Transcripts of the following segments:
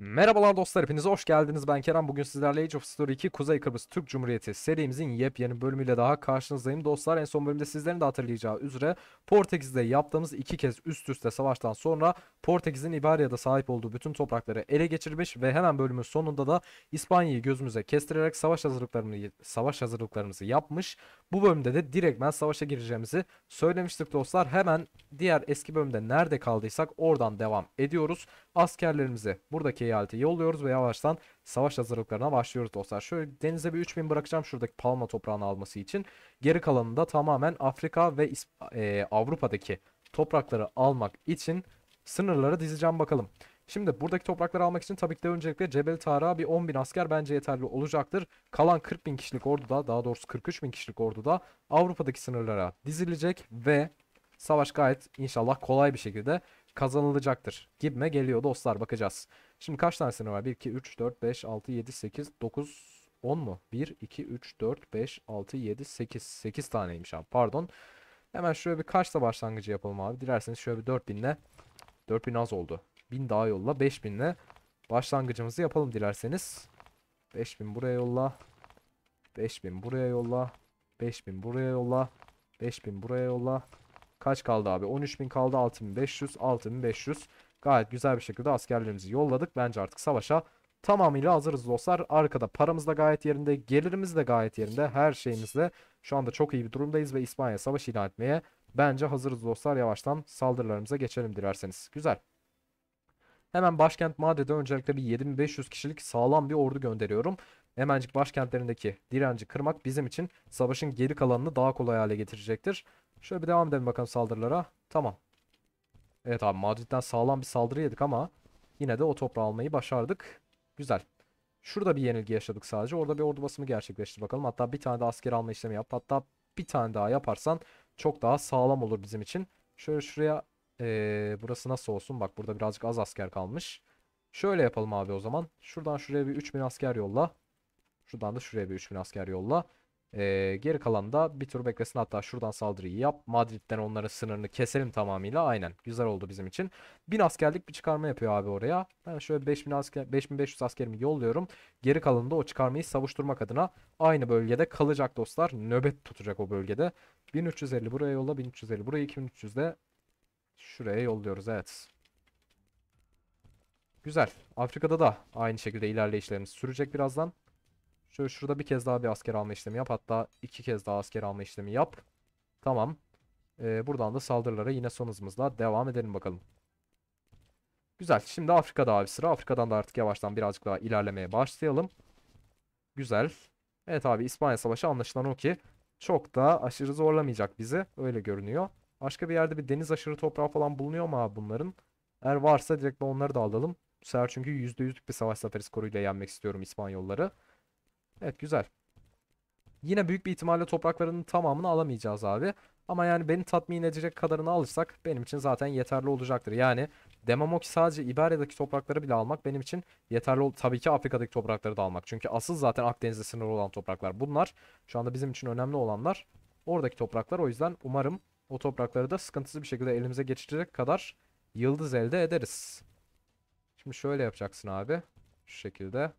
Merhabalar dostlar hepinize hoş geldiniz ben Kerem bugün sizlerle Age of Story 2 Kuzey Kıbrıs Türk Cumhuriyeti serimizin yepyeni bölümüyle daha karşınızdayım dostlar en son bölümde sizlerin de hatırlayacağı üzere Portekiz'de yaptığımız iki kez üst üste savaştan sonra Portekiz'in İberya'da sahip olduğu bütün toprakları ele geçirmiş ve hemen bölümün sonunda da İspanya'yı gözümüze kestirerek savaş hazırlıklarımızı savaş hazırlıklarımızı yapmış bu bölümde de direktmen savaşa gireceğimizi söylemiştik dostlar hemen diğer eski bölümde nerede kaldıysak oradan devam ediyoruz askerlerimizi buradaki askeri yolluyoruz ve yavaştan savaş hazırlıklarına başlıyoruz dostlar. Şöyle denize bir 3000 bırakacağım şuradaki Palma toprağını alması için. Geri kalanını da tamamen Afrika ve e, Avrupa'daki toprakları almak için sınırları dizeceğim bakalım. Şimdi buradaki toprakları almak için tabii ki de öncelikle Cebel Tarık'a bir 10 bin asker bence yeterli olacaktır. Kalan 40 bin kişilik orduda daha doğrusu 43 bin kişilik orduda Avrupa'daki sınırlara dizilecek ve savaş gayet inşallah kolay bir şekilde kazanılacaktır gibime geliyor dostlar bakacağız. Şimdi kaç tane var? 1, 2, 3, 4, 5, 6, 7, 8, 9, 10 mu? 1, 2, 3, 4, 5, 6, 7, 8. 8 taneymiş abi pardon. Hemen şöyle bir kaçla başlangıcı yapalım abi. Dilerseniz şöyle bir 4000 ile 4000 az oldu. 1000 daha yolla 5000 ile başlangıcımızı yapalım dilerseniz. 5000 buraya yolla. 5000 buraya yolla. 5000 buraya yolla. 5000 buraya yolla. Kaç kaldı abi? 13.000 kaldı 6500 6500 gayet güzel bir şekilde askerlerimizi yolladık. Bence artık savaşa tamamıyla hazırız dostlar. Arkada paramız da gayet yerinde, gelirimiz de gayet yerinde, her şeyimiz de şu anda çok iyi bir durumdayız ve İspanya savaş ilan etmeye bence hazırız dostlar. Yavaştan saldırılarımıza geçelim dilerseniz. Güzel. Hemen başkent Madrid'e öncelikle bir 7500 kişilik sağlam bir ordu gönderiyorum. Hemencik başkentlerindeki direnci kırmak bizim için savaşın geri kalanını daha kolay hale getirecektir. Şöyle bir devam edelim bakalım saldırılara. Tamam. Evet abi Madrid'den sağlam bir saldırı yedik ama yine de o toprağı almayı başardık. Güzel. Şurada bir yenilgi yaşadık sadece. Orada bir ordu basımı gerçekleşti bakalım. Hatta bir tane daha asker alma işlemi yap. Hatta bir tane daha yaparsan çok daha sağlam olur bizim için. Şöyle şuraya ee, burası nasıl olsun? Bak burada birazcık az asker kalmış. Şöyle yapalım abi o zaman. Şuradan şuraya bir 3000 asker yolla. Şuradan da şuraya bir 3000 asker yolla. Ee, geri kalan da bir tur beklesin hatta şuradan saldırıyı yap. Madrid'den onların sınırını keselim tamamıyla. Aynen güzel oldu bizim için. 1000 askerlik bir çıkarma yapıyor abi oraya. Ben şöyle 5000 asker, 5500 askerimi yolluyorum. Geri kalanında o çıkarmayı savuşturmak adına aynı bölgede kalacak dostlar. Nöbet tutacak o bölgede. 1350 buraya yolla 1350 buraya 2300 de şuraya yolluyoruz evet. Güzel. Afrika'da da aynı şekilde ilerleyişlerimiz sürecek birazdan. Şöyle şurada bir kez daha bir asker alma işlemi yap. Hatta iki kez daha asker alma işlemi yap. Tamam. Ee, buradan da saldırılara yine son hızımızla devam edelim bakalım. Güzel. Şimdi Afrika'da abi sıra. Afrika'dan da artık yavaştan birazcık daha ilerlemeye başlayalım. Güzel. Evet abi İspanya Savaşı anlaşılan o ki çok da aşırı zorlamayacak bizi. Öyle görünüyor. Başka bir yerde bir deniz aşırı toprağı falan bulunuyor mu abi bunların? Eğer varsa direkt onları da alalım. Bu sefer çünkü %100'lük bir savaş zaferi skoruyla yenmek istiyorum İspanyolları. Evet güzel. Yine büyük bir ihtimalle topraklarının tamamını alamayacağız abi. Ama yani beni tatmin edecek kadarını alırsak benim için zaten yeterli olacaktır. Yani Demamoki sadece İberya'daki toprakları bile almak benim için yeterli oldu. Tabii ki Afrika'daki toprakları da almak. Çünkü asıl zaten Akdeniz'de sınırlı olan topraklar bunlar. Şu anda bizim için önemli olanlar oradaki topraklar. O yüzden umarım o toprakları da sıkıntısız bir şekilde elimize geçirecek kadar yıldız elde ederiz. Şimdi şöyle yapacaksın abi. Şu şekilde.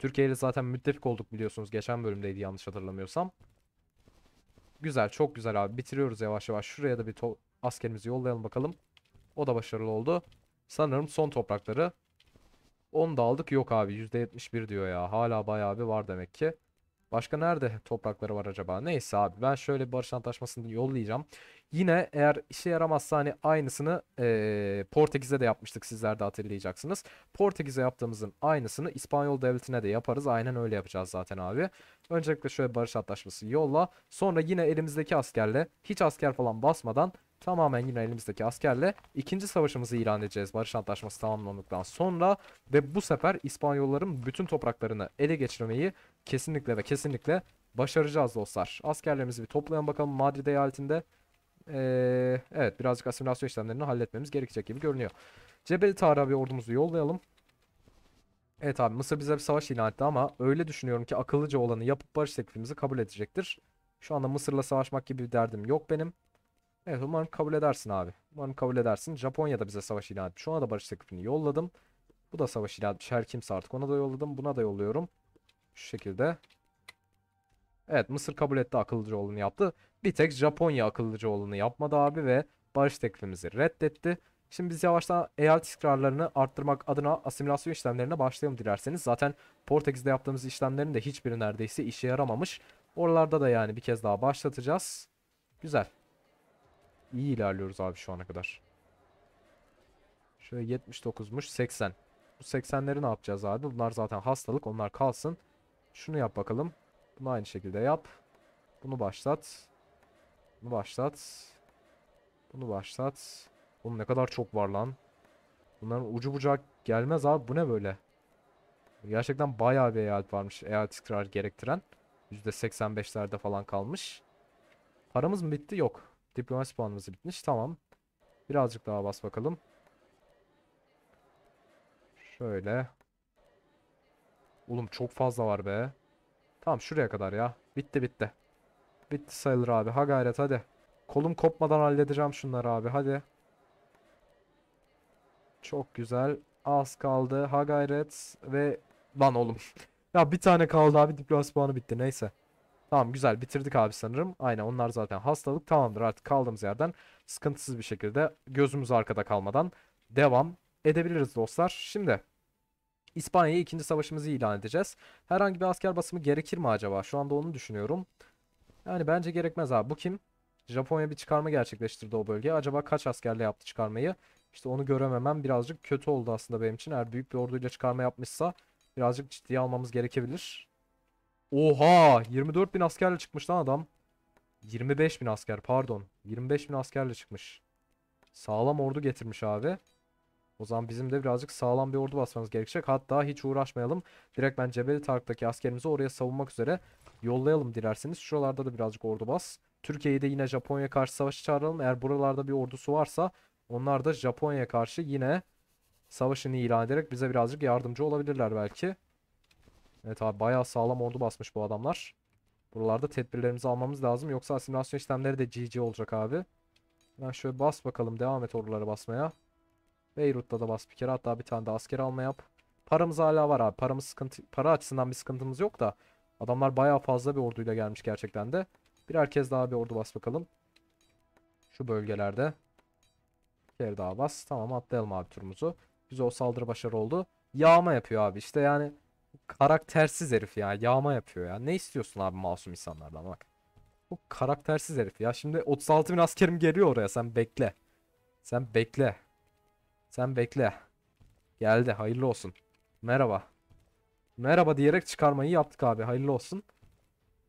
Türkiye ile zaten müttefik olduk biliyorsunuz. Geçen bölümdeydi yanlış hatırlamıyorsam. Güzel çok güzel abi. Bitiriyoruz yavaş yavaş. Şuraya da bir askerimizi yollayalım bakalım. O da başarılı oldu. Sanırım son toprakları. Onu da aldık. Yok abi %71 diyor ya. Hala bayağı bir var demek ki. Başka nerede toprakları var acaba? Neyse abi ben şöyle barış antlaşmasını yollayacağım. Yine eğer işe yaramazsa hani aynısını e, Portekiz'e de yapmıştık sizler de hatırlayacaksınız. Portekiz'e yaptığımızın aynısını İspanyol devletine de yaparız. Aynen öyle yapacağız zaten abi. Öncelikle şöyle barış antlaşması yolla. Sonra yine elimizdeki askerle hiç asker falan basmadan tamamen yine elimizdeki askerle ikinci savaşımızı ilan edeceğiz barış antlaşması tamamlandıktan sonra ve bu sefer İspanyolların bütün topraklarını ele geçirmeyi kesinlikle ve kesinlikle başaracağız dostlar. Askerlerimizi bir toplayalım bakalım Madrid eyaletinde. Ee, evet birazcık asimilasyon işlemlerini halletmemiz gerekecek gibi görünüyor. Cebeli Tarık'a bir ordumuzu yollayalım. Evet abi Mısır bize bir savaş ilan etti ama öyle düşünüyorum ki akıllıca olanı yapıp barış teklifimizi kabul edecektir. Şu anda Mısır'la savaşmak gibi bir derdim yok benim. Evet umarım kabul edersin abi. Umarım kabul edersin. Japonya da bize savaş ilan etmiş. Ona da barış teklifini yolladım. Bu da savaş ilan etmiş. Her kimse artık ona da yolladım. Buna da yolluyorum. Şu şekilde. Evet Mısır kabul etti akıllıca olanı yaptı. Bir tek Japonya akıllıca olanı yapmadı abi ve barış teklifimizi reddetti. Şimdi biz yavaştan eyalet istikrarlarını arttırmak adına asimilasyon işlemlerine başlayalım dilerseniz. Zaten Portekiz'de yaptığımız işlemlerin de hiçbiri neredeyse işe yaramamış. Oralarda da yani bir kez daha başlatacağız. Güzel iyi ilerliyoruz abi şu ana kadar. Şöyle 79'muş 80. Bu 80'leri ne yapacağız abi? Bunlar zaten hastalık onlar kalsın. Şunu yap bakalım. Bunu aynı şekilde yap. Bunu başlat. Bunu başlat. Bunu başlat. Oğlum ne kadar çok var lan. Bunların ucu bucak gelmez abi. Bu ne böyle? Gerçekten bayağı bir eyalet varmış. Eyalet istikrar gerektiren. %85'lerde falan kalmış. Paramız mı bitti? Yok. Diplomasi puanımız bitmiş. Tamam. Birazcık daha bas bakalım. Şöyle. Oğlum çok fazla var be. Tamam şuraya kadar ya. Bitti bitti. Bitti sayılır abi. Ha gayret hadi. Kolum kopmadan halledeceğim şunları abi. Hadi. Çok güzel. Az kaldı. Ha gayret. Ve lan oğlum. ya bir tane kaldı abi. Diplomasi puanı bitti. Neyse. Tamam güzel bitirdik abi sanırım. Aynen onlar zaten hastalık tamamdır artık kaldığımız yerden sıkıntısız bir şekilde gözümüz arkada kalmadan devam edebiliriz dostlar. Şimdi İspanya'ya ikinci savaşımızı ilan edeceğiz. Herhangi bir asker basımı gerekir mi acaba? Şu anda onu düşünüyorum. Yani bence gerekmez abi. Bu kim? Japonya bir çıkarma gerçekleştirdi o bölgeye. Acaba kaç askerle yaptı çıkarmayı? İşte onu görememem birazcık kötü oldu aslında benim için. Eğer büyük bir orduyla çıkarma yapmışsa birazcık ciddiye almamız gerekebilir. Oha 24 bin askerle çıkmış lan adam. 25 bin asker pardon. 25 bin askerle çıkmış. Sağlam ordu getirmiş abi. O zaman bizim de birazcık sağlam bir ordu basmamız gerekecek. Hatta hiç uğraşmayalım. Direkt ben Cebeli tarktaki askerimizi oraya savunmak üzere yollayalım dilerseniz. Şuralarda da birazcık ordu bas. Türkiye'yi de yine Japonya karşı savaşı çağıralım. Eğer buralarda bir ordusu varsa onlar da Japonya karşı yine savaşını ilan ederek bize birazcık yardımcı olabilirler belki. Evet abi bayağı sağlam ordu basmış bu adamlar. Buralarda tedbirlerimizi almamız lazım. Yoksa asimilasyon işlemleri de GG olacak abi. Ben şöyle bas bakalım. Devam et ordulara basmaya. Beyrut'ta da bas bir kere. Hatta bir tane de asker alma yap. Paramız hala var abi. Paramız sıkıntı, para açısından bir sıkıntımız yok da. Adamlar bayağı fazla bir orduyla gelmiş gerçekten de. Birer kez daha bir ordu bas bakalım. Şu bölgelerde. Bir kere daha bas. Tamam atlayalım abi turumuzu. Güzel o saldırı başarı oldu. Yağma yapıyor abi. İşte yani karaktersiz herif ya. Yağma yapıyor ya. Ne istiyorsun abi masum insanlardan bak. Bu karaktersiz herif ya. Şimdi 36 bin askerim geliyor oraya. Sen bekle. Sen bekle. Sen bekle. Geldi. Hayırlı olsun. Merhaba. Merhaba diyerek çıkarmayı yaptık abi. Hayırlı olsun.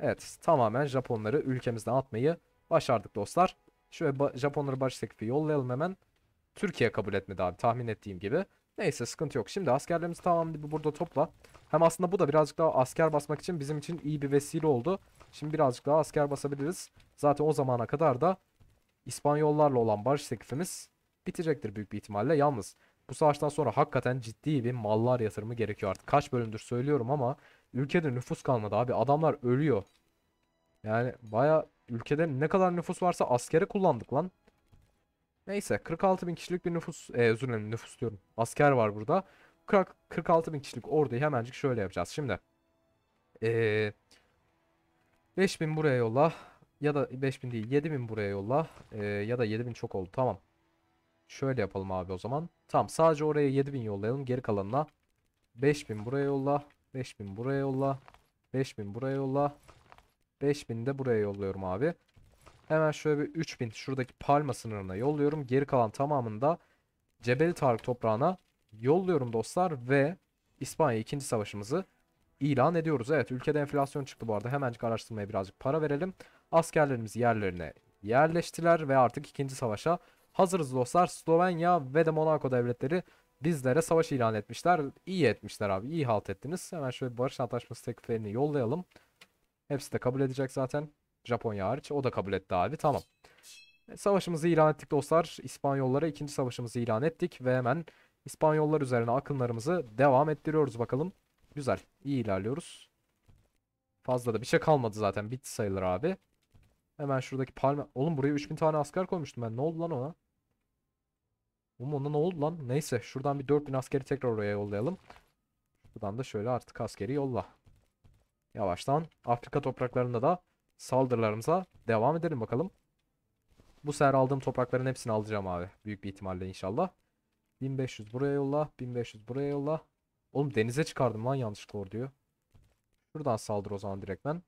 Evet. Tamamen Japonları ülkemizden atmayı başardık dostlar. Şöyle Japonları barış teklifi yollayalım hemen. Türkiye kabul etmedi abi tahmin ettiğim gibi. Neyse sıkıntı yok. Şimdi askerlerimizi tamam burada topla. Hem aslında bu da birazcık daha asker basmak için bizim için iyi bir vesile oldu. Şimdi birazcık daha asker basabiliriz. Zaten o zamana kadar da İspanyollarla olan barış teklifimiz bitecektir büyük bir ihtimalle. Yalnız bu savaştan sonra hakikaten ciddi bir mallar yatırımı gerekiyor artık. Kaç bölümdür söylüyorum ama ülkede nüfus kalmadı abi. Adamlar ölüyor. Yani baya ülkede ne kadar nüfus varsa askere kullandık lan. Neyse 46 bin kişilik bir nüfus, e, özür dilerim nüfus diyorum. Asker var burada. 46 bin kişilik orduyu hemencik şöyle yapacağız. Şimdi ee, 5000 buraya yolla ya da 5000 değil 7000 buraya yolla ee, ya da 7000 çok oldu tamam. Şöyle yapalım abi o zaman. Tamam sadece oraya 7000 yollayalım geri kalanına 5000 buraya yolla 5000 buraya yolla 5000 buraya yolla 5000 de buraya yolluyorum abi. Hemen şöyle bir 3000 şuradaki Palma sınırına yolluyorum. Geri kalan tamamını da Cebeli Tarık toprağına yolluyorum dostlar ve İspanya ikinci Savaşımızı ilan ediyoruz. Evet ülkede enflasyon çıktı bu arada. Hemencik araştırmaya birazcık para verelim. Askerlerimiz yerlerine yerleştiler ve artık ikinci Savaş'a hazırız dostlar. Slovenya ve de Monaco devletleri bizlere savaş ilan etmişler. İyi etmişler abi. iyi halt ettiniz. Hemen şöyle barış antlaşması tekliflerini yollayalım. Hepsi de kabul edecek zaten. Japonya hariç. O da kabul etti abi. Tamam. Savaşımızı ilan ettik dostlar. İspanyollara ikinci savaşımızı ilan ettik ve hemen İspanyollar üzerine akınlarımızı devam ettiriyoruz bakalım. Güzel. İyi ilerliyoruz. Fazla da bir şey kalmadı zaten. bit sayılır abi. Hemen şuradaki palme... Oğlum buraya 3000 tane asker koymuştum ben. Ne oldu lan ona? Oğlum ona ne oldu lan? Neyse. Şuradan bir 4000 askeri tekrar oraya yollayalım. Buradan da şöyle artık askeri yolla. Yavaştan Afrika topraklarında da saldırılarımıza devam edelim bakalım. Bu sefer aldığım toprakların hepsini alacağım abi. Büyük bir ihtimalle inşallah. 1500 buraya yolla. 1500 buraya yolla. Oğlum denize çıkardım lan yanlışlıkla diyor. Şuradan saldır o zaman direkt ben.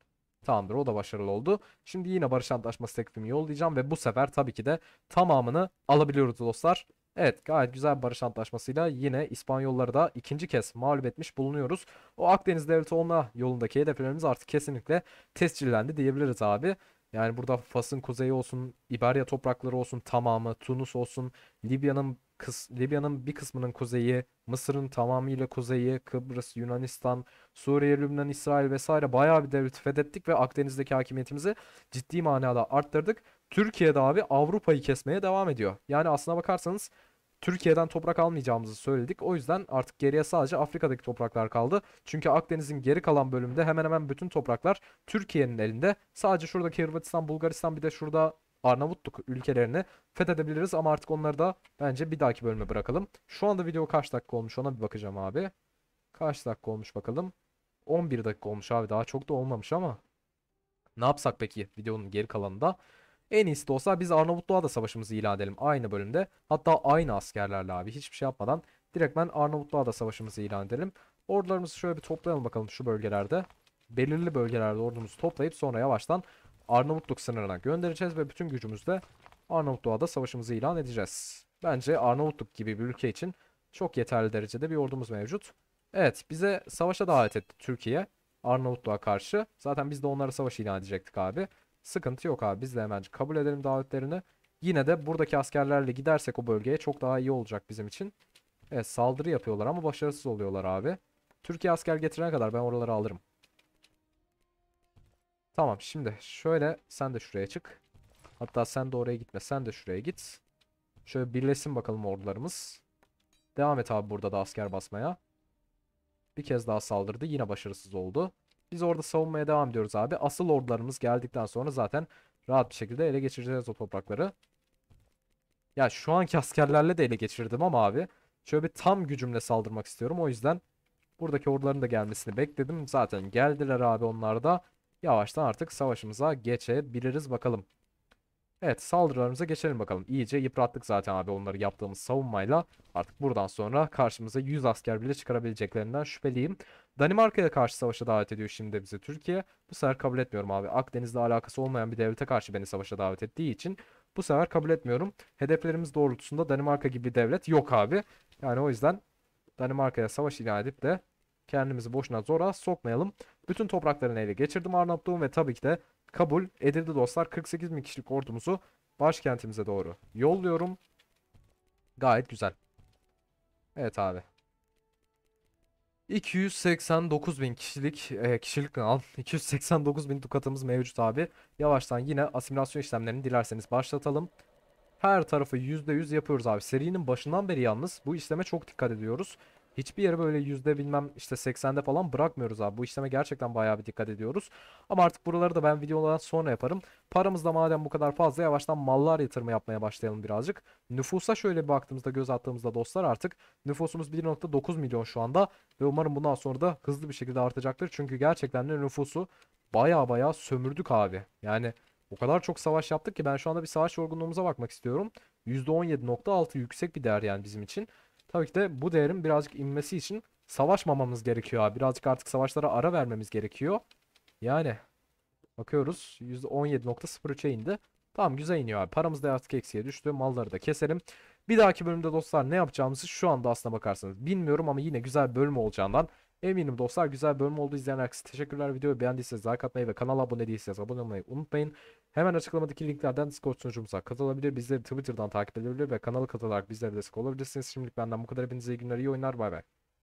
Tamamdır o da başarılı oldu. Şimdi yine barış antlaşması teklifimi yollayacağım ve bu sefer tabii ki de tamamını alabiliyoruz dostlar. Evet gayet güzel barış antlaşmasıyla yine İspanyolları da ikinci kez mağlup etmiş bulunuyoruz. O Akdeniz devleti olma yolundaki hedeflerimiz artık kesinlikle tescillendi diyebiliriz abi. Yani burada Fas'ın kuzeyi olsun, İberya toprakları olsun tamamı, Tunus olsun, Libya'nın kıs Libya'nın bir kısmının kuzeyi, Mısır'ın tamamıyla kuzeyi, Kıbrıs, Yunanistan, Suriye, Lübnan, İsrail vesaire bayağı bir devlet fethettik ve Akdeniz'deki hakimiyetimizi ciddi manada arttırdık. Türkiye'de abi Avrupa'yı kesmeye devam ediyor. Yani aslına bakarsanız Türkiye'den toprak almayacağımızı söyledik. O yüzden artık geriye sadece Afrika'daki topraklar kaldı. Çünkü Akdeniz'in geri kalan bölümünde hemen hemen bütün topraklar Türkiye'nin elinde. Sadece şuradaki Hırvatistan, Bulgaristan bir de şurada Arnavutluk ülkelerini fethedebiliriz ama artık onları da bence bir dahaki bölüme bırakalım. Şu anda video kaç dakika olmuş ona bir bakacağım abi. Kaç dakika olmuş bakalım. 11 dakika olmuş abi daha çok da olmamış ama. Ne yapsak peki videonun geri kalanında? En iyisi de olsa biz Arnavutluğa da savaşımızı ilan edelim aynı bölümde. Hatta aynı askerlerle abi hiçbir şey yapmadan direktmen Arnavutluğa da savaşımızı ilan edelim. Ordularımızı şöyle bir toplayalım bakalım şu bölgelerde. Belirli bölgelerde ordumuzu toplayıp sonra yavaştan Arnavutluk sınırına göndereceğiz ve bütün gücümüzle Arnavutluğa savaşımızı ilan edeceğiz. Bence Arnavutluk gibi bir ülke için çok yeterli derecede bir ordumuz mevcut. Evet bize savaşa davet etti Türkiye Arnavutluğa karşı. Zaten biz de onlara savaş ilan edecektik abi. Sıkıntı yok abi biz de hemen kabul edelim davetlerini. Yine de buradaki askerlerle gidersek o bölgeye çok daha iyi olacak bizim için. Evet saldırı yapıyorlar ama başarısız oluyorlar abi. Türkiye asker getirene kadar ben oraları alırım. Tamam şimdi şöyle sen de şuraya çık. Hatta sen de oraya gitme sen de şuraya git. Şöyle birleşsin bakalım ordularımız. Devam et abi burada da asker basmaya. Bir kez daha saldırdı yine başarısız oldu. Biz orada savunmaya devam ediyoruz abi. Asıl ordularımız geldikten sonra zaten rahat bir şekilde ele geçireceğiz o toprakları. Ya şu anki askerlerle de ele geçirdim ama abi. Şöyle bir tam gücümle saldırmak istiyorum. O yüzden buradaki orduların da gelmesini bekledim. Zaten geldiler abi onlar da yavaştan artık savaşımıza geçebiliriz bakalım. Evet saldırılarımıza geçelim bakalım. İyice yıprattık zaten abi onları yaptığımız savunmayla. Artık buradan sonra karşımıza 100 asker bile çıkarabileceklerinden şüpheliyim. Danimarka'ya karşı savaşa davet ediyor şimdi bizi Türkiye. Bu sefer kabul etmiyorum abi. Akdeniz'le alakası olmayan bir devlete karşı beni savaşa davet ettiği için bu sefer kabul etmiyorum. Hedeflerimiz doğrultusunda Danimarka gibi bir devlet yok abi. Yani o yüzden Danimarka'ya savaş ilan edip de kendimizi boşuna zora sokmayalım. Bütün topraklarını ele geçirdim Arnavutluğun ve tabii ki de kabul edildi dostlar. 48 bin kişilik ordumuzu başkentimize doğru yolluyorum. Gayet güzel. Evet abi. 289 bin kişilik e, kişilik al 289 bin dukatımız mevcut abi. Yavaştan yine asimilasyon işlemlerini dilerseniz başlatalım. Her tarafı %100 yapıyoruz abi. Serinin başından beri yalnız bu işleme çok dikkat ediyoruz. Hiçbir yere böyle yüzde bilmem işte 80'de falan bırakmıyoruz abi. Bu işleme gerçekten bayağı bir dikkat ediyoruz. Ama artık buraları da ben videolardan sonra yaparım. Paramız da madem bu kadar fazla yavaştan mallar yatırımı yapmaya başlayalım birazcık. Nüfusa şöyle bir baktığımızda göz attığımızda dostlar artık nüfusumuz 1.9 milyon şu anda. Ve umarım bundan sonra da hızlı bir şekilde artacaktır. Çünkü gerçekten de nüfusu baya baya sömürdük abi. Yani o kadar çok savaş yaptık ki ben şu anda bir savaş yorgunluğumuza bakmak istiyorum. %17.6 yüksek bir değer yani bizim için. Tabii ki de bu değerin birazcık inmesi için savaşmamamız gerekiyor abi. Birazcık artık savaşlara ara vermemiz gerekiyor. Yani bakıyoruz %17.03'e indi. Tamam güzel iniyor abi. Paramız da artık eksiye düştü. Malları da keselim. Bir dahaki bölümde dostlar ne yapacağımızı şu anda aslına bakarsanız bilmiyorum ama yine güzel bir bölüm olacağından eminim dostlar. Güzel bir bölüm oldu. İzleyen herkese teşekkürler. Videoyu beğendiyseniz like atmayı ve kanala abone değilseniz abone olmayı unutmayın. Hemen açıklamadaki linklerden Discord sunucumuza katılabilir, bizleri Twitter'dan takip edebilir ve kanala katılarak bizlere destek olabilirsiniz. Şimdilik benden bu kadar. Hepinize iyi günler, iyi oyunlar. Bay bay.